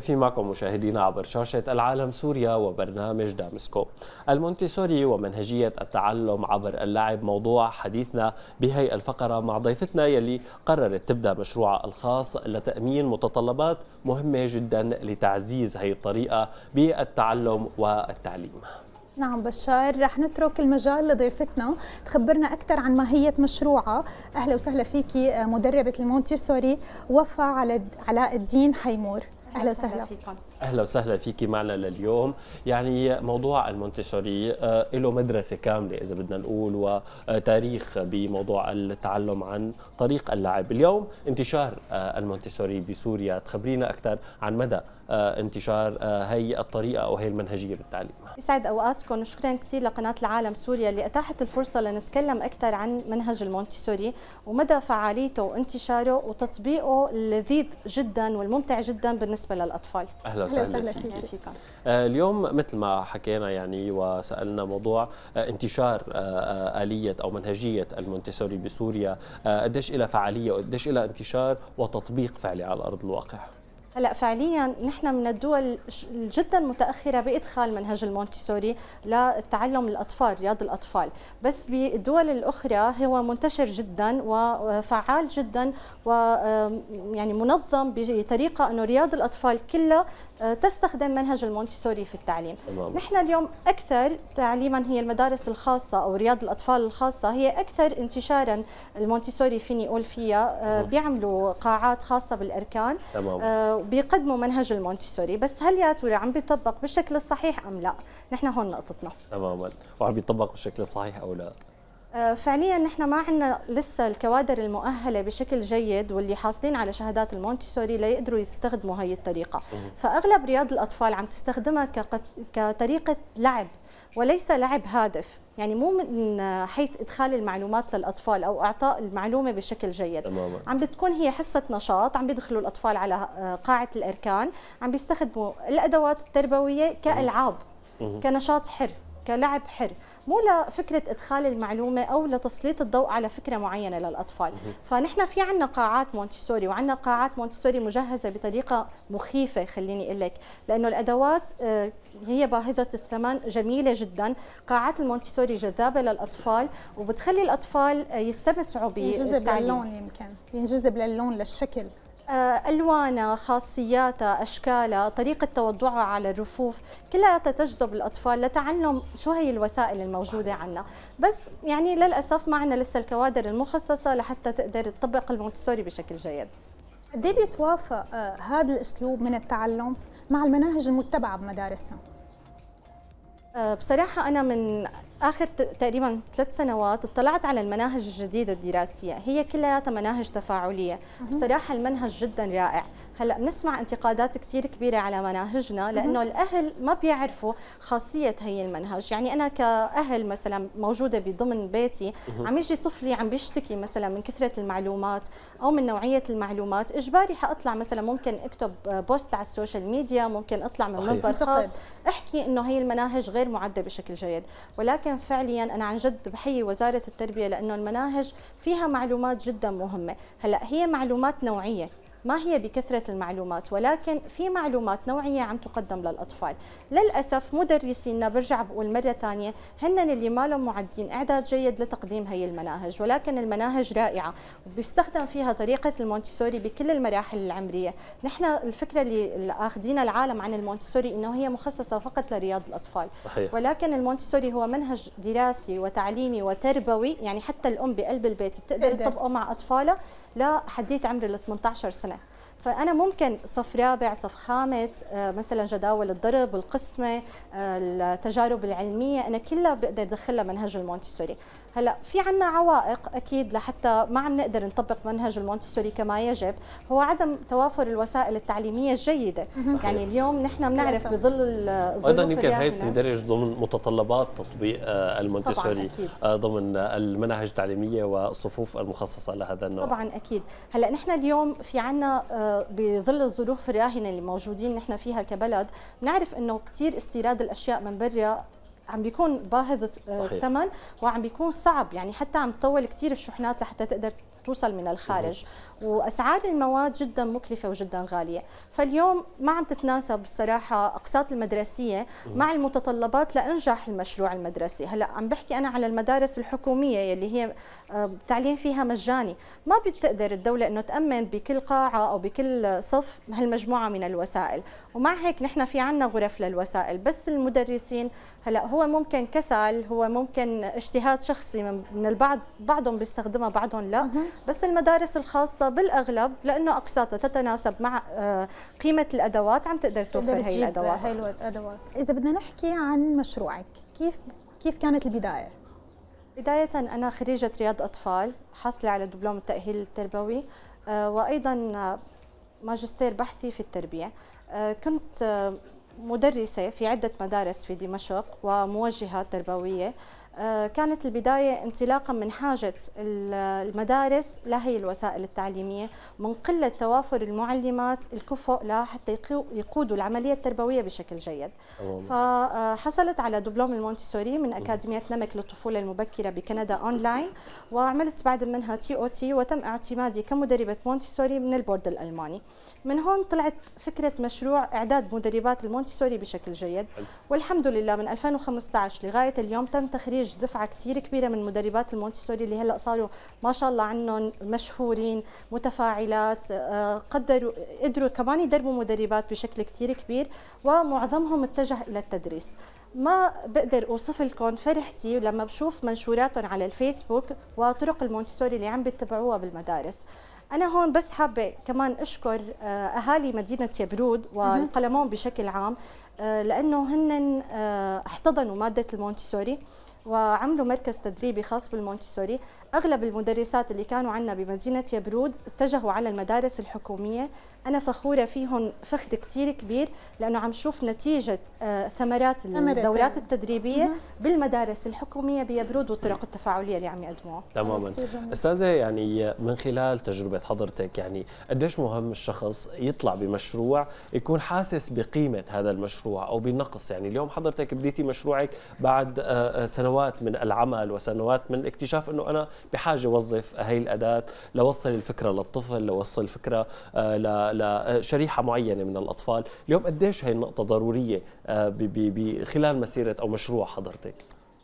في معكم مشاهدينا عبر شاشة العالم سوريا وبرنامج دامسكو المونتيسوري ومنهجية التعلم عبر اللعب موضوع حديثنا بهي الفقرة مع ضيفتنا يلي قررت تبدأ مشروعها الخاص لتأمين متطلبات مهمة جدا لتعزيز هي الطريقة بالتعلم والتعليم نعم بشار رح نترك المجال لضيفتنا تخبرنا أكثر عن ماهية مشروعها أهلا وسهلا فيكي مدربة المونتيسوري وفاء على الدين حيمور اهلا وسهلا فيكم اهلا وسهلا فيك معنا لليوم يعني موضوع المونتسوري آه، له مدرسه كامله اذا بدنا نقول وتاريخ بموضوع التعلم عن طريق اللعب اليوم انتشار آه، المونتسوري بسوريا تخبرينا اكثر عن مدى آه، انتشار هي آه، الطريقه او هي المنهجيه بالتعليم. يسعد اوقاتكم شكرا كثير لقناه العالم سوريا اللي اتاحت الفرصه لنتكلم اكثر عن منهج المونتيسوري ومدى فعاليته وانتشاره وتطبيقه اللذيذ جدا والممتع جدا بالنسبه للاطفال. اهلا وسهلا فيك. فيك. آه، اليوم مثل ما حكينا يعني وسالنا موضوع انتشار اليه او منهجيه المونتيسوري بسوريا قديش لها فعاليه وقديش لها انتشار وتطبيق فعلي على ارض الواقع. هلا فعليا نحن من الدول جدا متاخره بادخال منهج المونتيسوري لتعلم الاطفال رياض الاطفال بس بالدول الاخرى هو منتشر جدا وفعال جدا ويعني منظم بطريقه انه رياض الاطفال كلها تستخدم منهج المونتيسوري في التعليم الله. نحن اليوم أكثر تعليما هي المدارس الخاصة أو رياض الأطفال الخاصة هي أكثر انتشارا المونتيسوري فيني أقول فيها آه، بيعملوا قاعات خاصة بالأركان تمام. آه، بيقدموا منهج المونتيسوري بس هل يا ترى عم بيطبق بالشكل الصحيح أم لا نحن هون نقطتنا تماما وعم بيطبق بالشكل الصحيح أو لا آه، فعليا نحن ما عندنا لسه الكوادر المؤهله بشكل جيد واللي حاصلين على شهادات المونتيسوري ليقدروا يستخدموا هي الطريقه فاغلب رياض الاطفال عم تستخدمها كطريقه لعب وليس لعب هادف يعني مو من حيث ادخال المعلومات للاطفال او اعطاء المعلومه بشكل جيد تماما. عم بتكون هي حصه نشاط عم بيدخلوا الاطفال على آه، قاعه الاركان عم بيستخدموا الادوات التربويه كالعاب كنشاط حر كلعب حر مو لفكره ادخال المعلومه او لتسليط الضوء على فكره معينه للاطفال فنحن في عندنا قاعات مونتسوري وعندنا قاعات مونتسوري مجهزه بطريقه مخيفه خليني اقول لك لانه الادوات آه، هي باهظه الثمن جميله جدا قاعات المونتسوري جذابه للاطفال وبتخلي الاطفال آه، يستمتعوا بالتعليم ينجذب للون يمكن ينجذب للون للشكل آه، ألوانها خاصياتها أشكالها طريقة توضعها على الرفوف كلها تجذب الأطفال لتعلم شو هي الوسائل الموجودة عنا بس يعني للأسف ما عنا لسه الكوادر المخصصة لحتى تقدر تطبق المونتسوري بشكل جيد دي إيه بيتوافق آه، هذا الأسلوب من التعلم مع المناهج المتبعة بمدارسنا؟ آه، بصراحة أنا من اخر تقريبا ثلاث سنوات اطلعت على المناهج الجديده الدراسيه هي كلها مناهج تفاعليه بصراحه المنهج جدا رائع هلا بنسمع انتقادات كثير كبيره على مناهجنا لانه الاهل ما بيعرفوا خاصيه هي المنهج يعني انا كاهل مثلا موجوده بضمن بيتي عم يجي طفلي عم بيشتكي مثلا من كثره المعلومات او من نوعيه المعلومات اجباري حاطلع مثلا ممكن اكتب بوست على السوشيال ميديا ممكن اطلع من منبر خاص احكي انه هي المناهج غير معده بشكل جيد ولكن فعليا انا عن جد بحيي وزاره التربيه لانه المناهج فيها معلومات جدا مهمه هلا هي معلومات نوعيه ما هي بكثرة المعلومات ولكن في معلومات نوعية عم تقدم للأطفال للأسف مدرسينا برجع بقول مرة ثانية هن اللي ما لهم معدين إعداد جيد لتقديم هي المناهج ولكن المناهج رائعة وبيستخدم فيها طريقة المونتسوري بكل المراحل العمرية نحن الفكرة اللي أخذينا العالم عن المونتسوري إنه هي مخصصة فقط لرياض الأطفال صحيح. ولكن المونتسوري هو منهج دراسي وتعليمي وتربوي يعني حتى الأم بقلب البيت بتقدر تطبقه مع أطفالها لحديت عمر ال 18 سنه فانا ممكن صف رابع صف خامس آه، مثلا جداول الضرب القسمه آه، التجارب العلميه انا كلها بقدر ادخلها منهج المونتسوري هلا في عنا عوائق اكيد لحتى ما عم نقدر نطبق منهج المونتسوري كما يجب هو عدم توافر الوسائل التعليميه الجيده صحيح. يعني اليوم نحن بنعرف بظل الظروف ايضا يمكن هي تندرج ضمن متطلبات تطبيق آه، المونتسوري آه، ضمن المناهج التعليميه والصفوف المخصصه لهذا النوع طبعا اكيد هلا نحن اليوم في عنا آه، بظل الظروف الراهنه اللي موجودين نحن فيها كبلد بنعرف انه كثير استيراد الاشياء من برا عم بيكون باهظ الثمن آه، وعم بيكون صعب يعني حتى عم تطول كثير الشحنات لحتى تقدر توصل من الخارج واسعار المواد جدا مكلفه وجدا غاليه فاليوم ما عم تتناسب الصراحه اقساط المدرسيه مع المتطلبات لانجح المشروع المدرسي هلا عم بحكي انا على المدارس الحكوميه يلي هي التعليم آه، فيها مجاني ما بتقدر الدوله انه تامن بكل قاعه او بكل صف هالمجموعه من الوسائل ومع هيك نحن في عنا غرف للوسائل بس المدرسين هلا هو ممكن كسل هو ممكن اجتهاد شخصي من البعض بعضهم بيستخدمها بعضهم لا بس المدارس الخاصه بالأغلب لأنه أقساطها تتناسب مع آه، قيمة الأدوات عم تقدر توفر هي الأدوات هاي الأدوات إذا بدنا نحكي عن مشروعك كيف كيف كانت البداية؟ بداية أنا خريجة رياض أطفال حاصلة على دبلوم التأهيل التربوي آه، وأيضا ماجستير بحثي في التربية آه، كنت مدرسة في عدة مدارس في دمشق وموجهة تربوية آه، كانت البداية انطلاقا من حاجة المدارس لهي الوسائل التعليمية من قلة توافر المعلمات الكفؤ لحتى يقودوا العملية التربوية بشكل جيد فحصلت آه، على دبلوم المونتسوري من أكاديمية نمك للطفولة المبكرة بكندا أونلاين وعملت بعد منها تي أو تي وتم اعتمادي كمدربة مونتسوري من البورد الألماني من هون طلعت فكرة مشروع إعداد مدربات المونتسوري بشكل جيد والحمد لله من 2015 لغاية اليوم تم تخريج نتائج دفعه كثير كبيره من مدربات المونتسوري اللي هلا صاروا ما شاء الله عنهم مشهورين متفاعلات آه، قدروا قدروا كمان يدربوا مدربات بشكل كثير كبير ومعظمهم اتجه الى التدريس ما بقدر اوصف لكم فرحتي لما بشوف منشوراتهم على الفيسبوك وطرق المونتسوري اللي عم بيتبعوها بالمدارس أنا هون بس حابة كمان أشكر آه، أهالي مدينة يبرود والقلمون بشكل عام آه، لأنه هن احتضنوا مادة المونتسوري وعملوا مركز تدريبي خاص بالمونتسوري أغلب المدرسات اللي كانوا عندنا بمدينة يبرود اتجهوا على المدارس الحكومية أنا فخورة فيهم فخر كتير كبير لأنه عم شوف نتيجة آه، ثمرات الدورات يعني. التدريبية بالمدارس الحكومية بيبرود والطرق التفاعلية اللي عم يقدموها تماما أستاذة يعني من خلال تجربة حضرتك يعني قديش مهم الشخص يطلع بمشروع يكون حاسس بقيمة هذا المشروع أو بنقص يعني اليوم حضرتك بديتي مشروعك بعد آه، آه، سنوات سنوات من العمل وسنوات من اكتشاف انه انا بحاجه اوظف هي الاداه لوصل الفكره للطفل لوصل الفكره آه، لشريحه معينه من الاطفال اليوم قديش هي النقطه ضروريه آه، خلال مسيره او مشروع حضرتك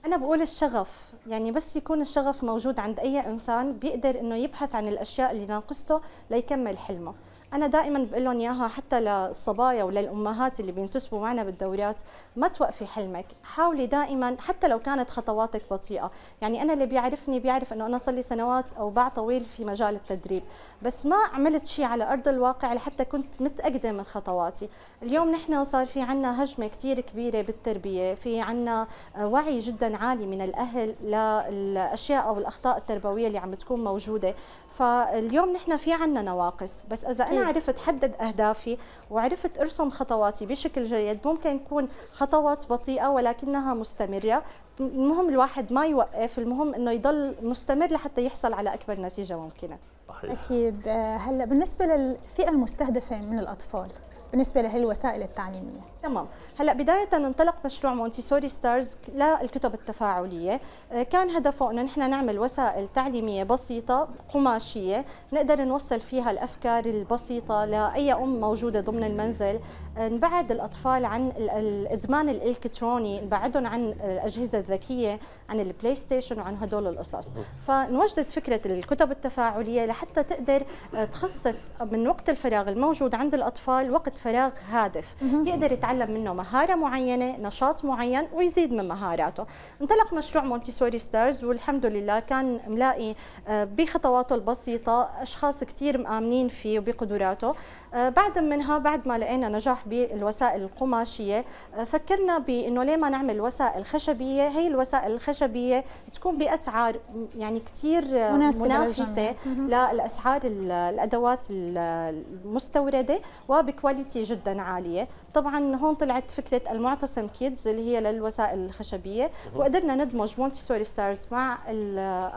أنا بقول الشغف يعني بس يكون الشغف موجود عند أي إنسان بيقدر إنه يبحث عن الأشياء اللي ناقصته ليكمل حلمه انا دائما بقول لهم اياها حتى للصبايا وللامهات اللي بينتسبوا معنا بالدورات ما توقفي حلمك حاولي دائما حتى لو كانت خطواتك بطيئه يعني انا اللي بيعرفني بيعرف انه انا صار لي سنوات او باع طويل في مجال التدريب بس ما عملت شيء على ارض الواقع لحتى كنت متاكده من خطواتي اليوم نحن صار في عنا هجمه كثير كبيره بالتربيه في عنا وعي جدا عالي من الاهل للاشياء او الاخطاء التربويه اللي عم تكون موجوده فاليوم نحن في عنا نواقص بس اذا انا انا عرفت حدد اهدافي وعرفت ارسم خطواتي بشكل جيد ممكن يكون خطوات بطيئه ولكنها مستمره المهم الواحد ما يوقف المهم انه يضل مستمر لحتى يحصل على اكبر نتيجه ممكنه صحيح اكيد آه، هلا بالنسبه للفئه المستهدفه من الاطفال بالنسبه الوسائل التعليميه تمام هلا بدايه انطلق مشروع مونتيسوري ستارز للكتب التفاعليه آه، كان هدفه انه نحن نعمل وسائل تعليميه بسيطه قماشيه نقدر نوصل فيها الافكار البسيطه لاي ام موجوده ضمن المنزل آه، نبعد الاطفال عن الادمان الالكتروني نبعدهم عن الاجهزه الذكيه عن البلاي ستيشن وعن هدول القصص فنوجدت فكره الكتب التفاعليه لحتى تقدر آه، تخصص من وقت الفراغ الموجود عند الاطفال وقت فراغ هادف يقدر يتعلم منه مهارة معينة نشاط معين ويزيد من مهاراته انطلق مشروع مونتيسوري ستارز والحمد لله كان ملاقي آه، بخطواته البسيطة أشخاص كثير مآمنين فيه وبقدراته آه، بعد منها بعد ما لقينا نجاح بالوسائل القماشية آه، فكرنا بأنه ليه ما نعمل وسائل خشبية هي الوسائل الخشبية تكون بأسعار يعني كثير منافسة للأسعار الأدوات المستوردة وبكواليتي جدا عالية طبعا هون طلعت فكره المعتصم كيدز اللي هي للوسائل الخشبيه وقدرنا ندمج مونتيسوري ستارز مع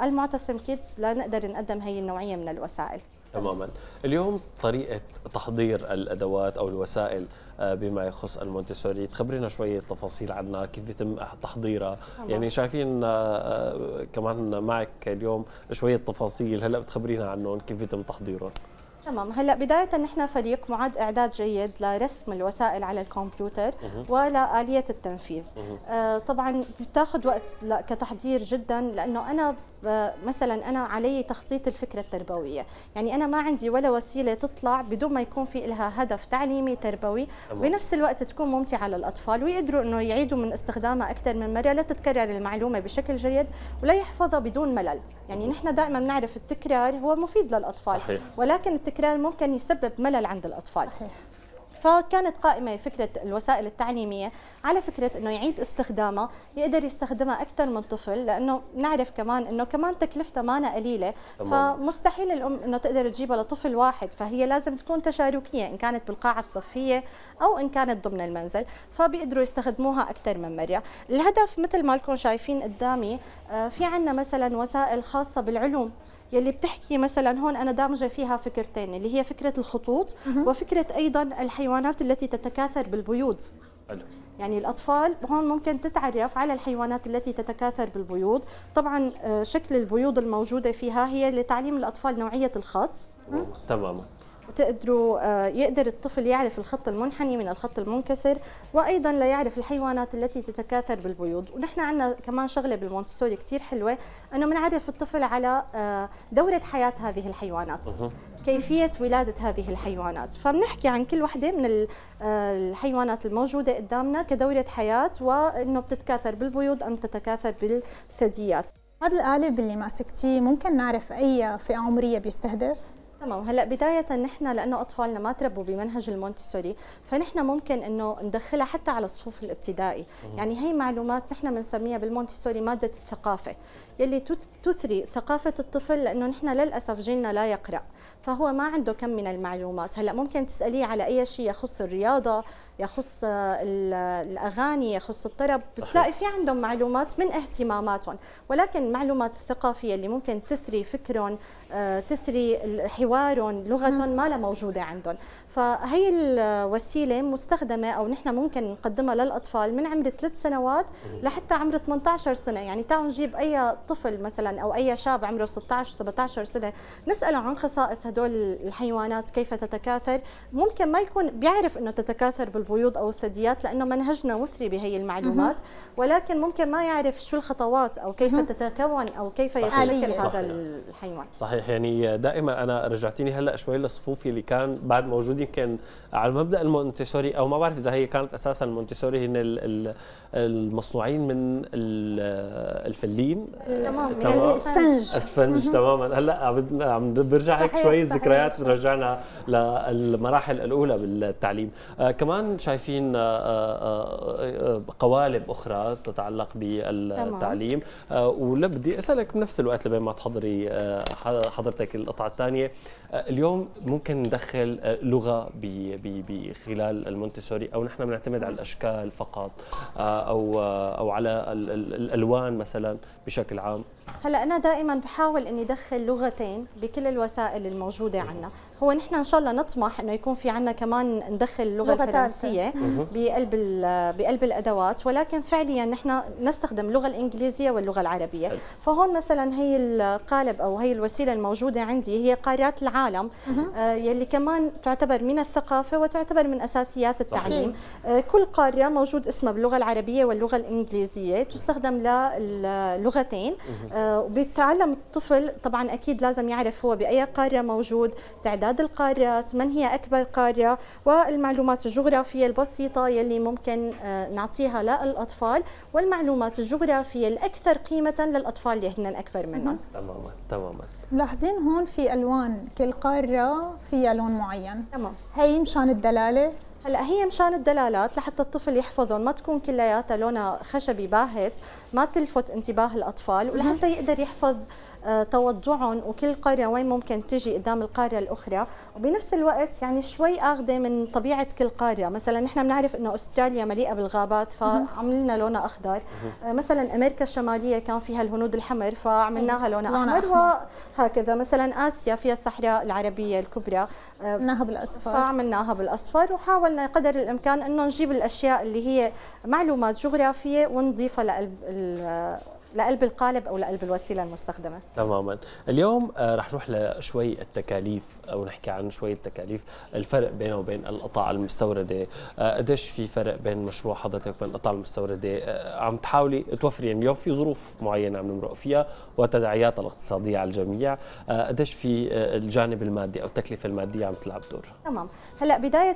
المعتصم كيدز لنقدر نقدم هي النوعيه من الوسائل تماما اليوم طريقه تحضير الادوات او الوسائل آه، بما يخص المونتيسوري تخبرينا شوية تفاصيل عنها كيف يتم تحضيرها طبعا. يعني شايفين آه، آه، كمان معك اليوم شوية تفاصيل هلا بتخبرينا عنهم كيف يتم تحضيرهم تمام هلا بدايه نحن فريق معد اعداد جيد لرسم الوسائل على الكمبيوتر ولا اليه التنفيذ آه طبعا بتاخذ وقت كتحضير جدا لانه انا مثلا انا علي تخطيط الفكره التربويه يعني انا ما عندي ولا وسيله تطلع بدون ما يكون في لها هدف تعليمي تربوي بنفس الوقت تكون ممتعه للاطفال ويقدروا انه يعيدوا من استخدامها اكثر من مره لتتكرر المعلومه بشكل جيد ولا يحفظها بدون ملل يعني نحن دائما بنعرف التكرار هو مفيد للاطفال صحيح. ولكن التكرار ممكن يسبب ملل عند الاطفال صحيح. فكانت قائمه فكره الوسائل التعليميه على فكره انه يعيد استخدامها يقدر يستخدمها اكثر من طفل لانه نعرف كمان انه كمان تكلفتها مانا قليله فمستحيل الام انه تقدر تجيبها لطفل واحد فهي لازم تكون تشاركيه ان كانت بالقاعه الصفيه او ان كانت ضمن المنزل فبيقدروا يستخدموها اكثر من مره الهدف مثل ما لكم شايفين قدامي آه، في عندنا مثلا وسائل خاصه بالعلوم يلي بتحكي مثلا هون انا دامجه فيها فكرتين اللي هي فكره الخطوط وفكره ايضا الحيوانات التي تتكاثر بالبيوض يعني الأطفال هون ممكن تتعرف على الحيوانات التي تتكاثر بالبيوض طبعا آه، شكل البيوض الموجودة فيها هي لتعليم الأطفال نوعية الخط تماما وتقدروا آه، يقدر الطفل يعرف الخط المنحني من الخط المنكسر وايضا ليعرف الحيوانات التي تتكاثر بالبيوض ونحن عندنا كمان شغله بالمونتسوري كثير حلوه انه بنعرف الطفل على آه، دوره حياه هذه الحيوانات كيفية ولادة هذه الحيوانات فبنحكي عن كل وحدة من آه، الحيوانات الموجودة قدامنا كدورة حياة وأنه بتتكاثر بالبيوض أم تتكاثر بالثدييات هذا القالب اللي ماسكتيه ممكن نعرف أي فئة عمرية بيستهدف؟ تمام هلا بدايه نحن لانه اطفالنا ما تربوا بمنهج المونتسوري فنحن ممكن انه ندخلها حتى على الصفوف الابتدائي يعني هي معلومات نحن بنسميها بالمونتسوري ماده الثقافه يلي تثري ثقافه الطفل لانه نحن للاسف جيلنا لا يقرا فهو ما عنده كم من المعلومات هلا ممكن تساليه على اي شيء يخص الرياضه يخص الاغاني يخص الطرب بتلاقي في عندهم معلومات من اهتماماتهم ولكن المعلومات الثقافيه اللي ممكن تثري فكرهم آه، تثري حوارهم لغتهم ما لها موجوده عندهم فهي الوسيله مستخدمه او نحن ممكن نقدمها للاطفال من عمر ثلاث سنوات لحتى عمر 18 سنه يعني تعالوا نجيب اي طفل مثلا او اي شاب عمره 16 17 سنه نساله عن خصائص هدول الحيوانات كيف تتكاثر ممكن ما يكون بيعرف انه تتكاثر بالبيوض او الثدييات لانه منهجنا مثري بهي المعلومات ولكن ممكن ما يعرف شو الخطوات او كيف تتكون او كيف يتشكل هذا الحيوان صحيح يعني دائما انا رجعتيني هلا شوي لصفوفي اللي كان بعد موجود يمكن على المبدا المونتسوري او ما بعرف اذا هي كانت اساسا المونتسوري هن المصنوعين من الفلين تمام من يعني الاسفنج اسفنج تماما هلا عم عم برجع هيك شوي الذكريات رجعنا للمراحل الاولى بالتعليم آه كمان شايفين آه آه, آه، قوالب اخرى تتعلق بالتعليم آه، ولا بدي اسالك بنفس الوقت لبين ما تحضري آه، حضرتك القطعه الثانيه اليوم ممكن ندخل لغه بخلال المونتسوري او نحن بنعتمد على الاشكال فقط او او على الالوان مثلا بشكل العام هلا انا دائما بحاول اني ادخل لغتين بكل الوسائل الموجوده عندنا هو نحن ان شاء الله نطمح انه يكون في عندنا كمان ندخل اللغه الفرنسيه بقلب بقلب الادوات ولكن فعليا نحن نستخدم اللغه الانجليزيه واللغه العربيه فهون مثلا هي القالب او هي الوسيله الموجوده عندي هي قارات العالم آه يلي كمان تعتبر من الثقافه وتعتبر من اساسيات التعليم آه كل قاره موجود اسمها باللغه العربيه واللغه الانجليزيه تستخدم للغتين آه، وبيتعلم الطفل طبعا اكيد لازم يعرف هو باي قاره موجود تعداد القارات من هي اكبر قاره والمعلومات الجغرافيه البسيطه يلي ممكن آه، نعطيها للاطفال والمعلومات الجغرافيه الاكثر قيمه للاطفال اللي هن اكبر منهم تماما تماما ملاحظين هون في الوان كل قاره فيها لون معين تمام هي مشان الدلاله هلا هي مشان الدلالات لحتى الطفل يحفظهم ما تكون كلياتها لونها خشبي باهت ما تلفت انتباه الاطفال ولحتى يقدر يحفظ آه، توضعهم وكل قريه وين ممكن تجي قدام القاريه الاخرى وبنفس الوقت يعني شوي اخذه من طبيعه كل قاريه مثلا نحن بنعرف انه استراليا مليئه بالغابات فعملنا لونها اخضر آه، مثلا امريكا الشماليه كان فيها الهنود الحمر فعملناها لونها احمر وهكذا مثلا اسيا فيها الصحراء العربيه الكبرى عملناها آه، بالاصفر فعملناها بالاصفر وحاولنا قدر الامكان انه نجيب الاشياء اللي هي معلومات جغرافيه ونضيفها لقلب لقلب القالب او لقلب الوسيله المستخدمه تماما اليوم آه، رح نروح لشوي التكاليف او نحكي عن شوي التكاليف الفرق بينه وبين القطع المستورده آه، قديش في فرق بين مشروع حضرتك وبين القطع المستورده آه، عم تحاولي توفري يعني اليوم في ظروف معينه عم نمرق فيها وتداعياتها الاقتصاديه على الجميع قديش في الجانب المادي او التكلفه الماديه عم تلعب دور تمام هلا بدايه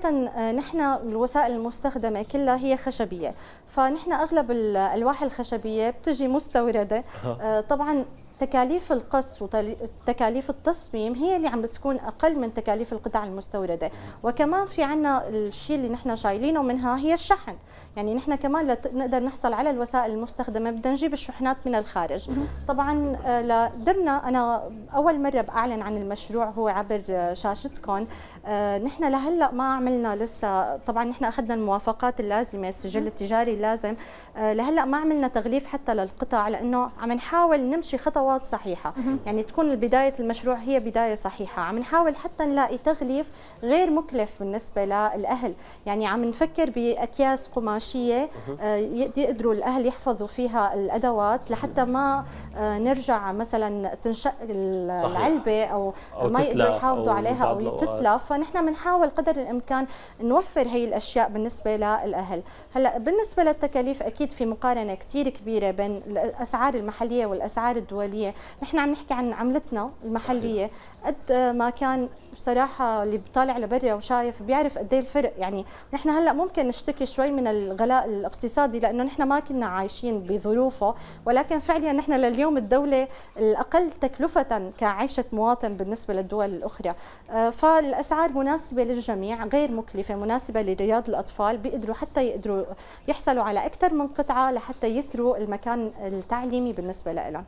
نحن الوسائل المستخدمه كلها هي خشبيه فنحن اغلب الالواح الخشبيه بتجي مستوى المستورده آه، طبعا تكاليف القص وتكاليف التصميم هي اللي عم بتكون اقل من تكاليف القطع المستورده وكمان في عنا الشيء اللي نحن شايلينه منها هي الشحن يعني نحن كمان نقدر نحصل على الوسائل المستخدمه بدنا نجيب الشحنات من الخارج طبعا آه، لدرنا انا اول مره باعلن عن المشروع هو عبر آه، شاشتكم آه، نحن لهلا ما عملنا لسه طبعا نحن اخذنا الموافقات اللازمه السجل التجاري اللازم لهلا ما عملنا تغليف حتى للقطع لانه عم نحاول نمشي خطوه خطوات صحيحه يعني تكون بدايه المشروع هي بدايه صحيحه عم نحاول حتى نلاقي تغليف غير مكلف بالنسبه للاهل يعني عم نفكر باكياس قماشيه آه، يقدروا الاهل يحفظوا فيها الادوات لحتى ما آه، نرجع مثلا تنشق العلبه او, أو ما يقدروا يحافظوا عليها او تتلف فنحن بنحاول قدر الامكان نوفر هي الاشياء بالنسبه للاهل هلا بالنسبه للتكاليف اكيد في مقارنه كثير كبيره بين الاسعار المحليه والاسعار الدوليه العربيه نحن عم نحكي عن عملتنا المحليه قد ما كان بصراحه اللي بطالع لبرا وشايف بيعرف قد ايه الفرق يعني نحن هلا ممكن نشتكي شوي من الغلاء الاقتصادي لانه نحن ما كنا عايشين بظروفه ولكن فعليا نحن لليوم الدوله الاقل تكلفه كعيشه مواطن بالنسبه للدول الاخرى آه، فالاسعار مناسبه للجميع غير مكلفه مناسبه لرياض الاطفال بيقدروا حتى يقدروا يحصلوا على اكثر من قطعه لحتى يثروا المكان التعليمي بالنسبه لهم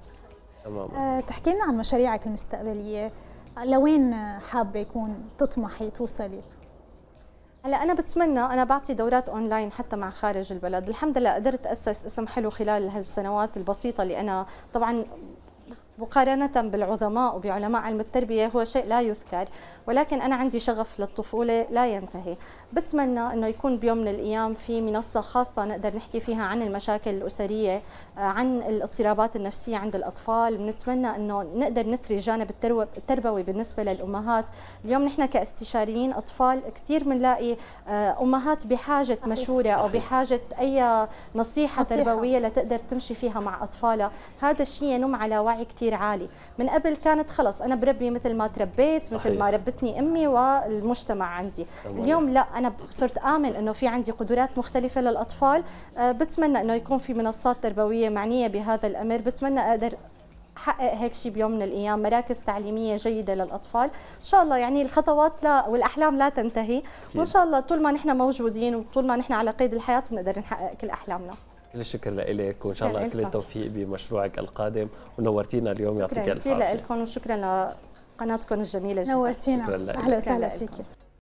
تمام آه، تحكي لنا عن مشاريعك المستقبليه لوين حابه يكون تطمحي توصلي هلا انا بتمنى انا بعطي دورات اونلاين حتى مع خارج البلد الحمد لله قدرت اسس اسم حلو خلال هالسنوات البسيطه اللي انا طبعا مقارنة بالعظماء وبعلماء علم التربية هو شيء لا يذكر ولكن أنا عندي شغف للطفولة لا ينتهي بتمنى أنه يكون بيوم من الأيام في منصة خاصة نقدر نحكي فيها عن المشاكل الأسرية آه، عن الاضطرابات النفسية عند الأطفال بنتمنى أنه نقدر نثري الجانب التربوي بالنسبة للأمهات اليوم نحن كاستشاريين أطفال كثير بنلاقي آه، أمهات بحاجة مشورة أو بحاجة أي نصيحة, نصيحة تربوية لتقدر تمشي فيها مع أطفالها هذا الشيء ينم على وعي كثير كثير عالي من قبل كانت خلص انا بربي مثل ما تربيت صحيح. مثل ما ربتني امي والمجتمع عندي أوه. اليوم لا انا صرت امن انه في عندي قدرات مختلفه للاطفال أه بتمنى انه يكون في منصات تربويه معنيه بهذا الامر بتمنى اقدر حقق هيك شيء بيوم من الايام مراكز تعليميه جيده للاطفال ان شاء الله يعني الخطوات لا والاحلام لا تنتهي وان شاء الله طول ما نحن موجودين وطول ما نحن على قيد الحياه بنقدر نحقق كل احلامنا كل الشكر لك وان شاء الله كل التوفيق بمشروعك القادم ونورتينا اليوم يعطيك الف عافيه شكرا لكم وشكرا لقناتكم الجميله جدا نورتينا اهلا وسهلا فيك